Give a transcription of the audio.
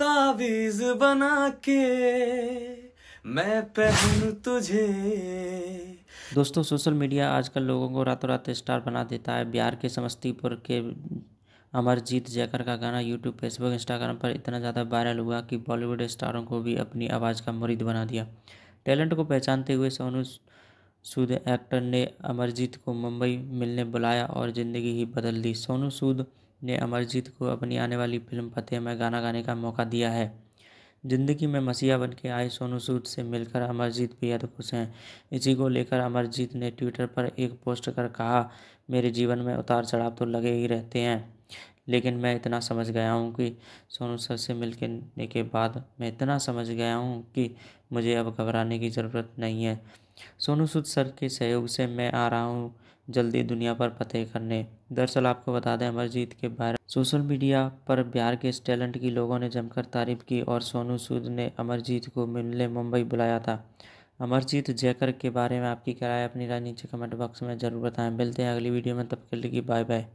तावीज बना के मैं पहन तुझे दोस्तों सोशल मीडिया आजकल लोगों को रातों रात स्टार बना देता है बिहार के समस्तीपुर के अमरजीत जयकर का गाना यूट्यूब फेसबुक इंस्टाग्राम पर इतना ज़्यादा वायरल हुआ कि बॉलीवुड स्टारों को भी अपनी आवाज़ का मुरीद बना दिया टैलेंट को पहचानते हुए सोनू सूद एक्टर ने अमरजीत को मुंबई मिलने बुलाया और ज़िंदगी ही बदल दी सोनू सूद ने अमरजीत को अपनी आने वाली फिल्म फतेह में गाना गाने का मौका दिया है ज़िंदगी में मसीहा बन के आए सोनू सूद से मिलकर अमरजीत बेहद खुश हैं इसी को लेकर अमरजीत ने ट्विटर पर एक पोस्ट कर कहा मेरे जीवन में उतार चढ़ाव तो लगे ही रहते हैं लेकिन मैं इतना समझ गया हूँ कि सोनू सर से मिलने के बाद मैं इतना समझ गया हूँ कि मुझे अब घबराने की ज़रूरत नहीं है सोनू सूद सर के सहयोग से मैं आ रहा हूँ जल्दी दुनिया पर फतेह करने दरअसल आपको बता दें अमरजीत के बारे सोशल मीडिया पर बिहार के इस टैलेंट की लोगों ने जमकर तारीफ की और सोनू सूद ने अमरजीत को मिलने मुंबई बुलाया था अमरजीत जयकर के बारे में आपकी क्या राय अपनी राय नीचे कमेंट बॉक्स में ज़रूर बताएं मिलते हैं अगली वीडियो में तब के लिए बाय बाय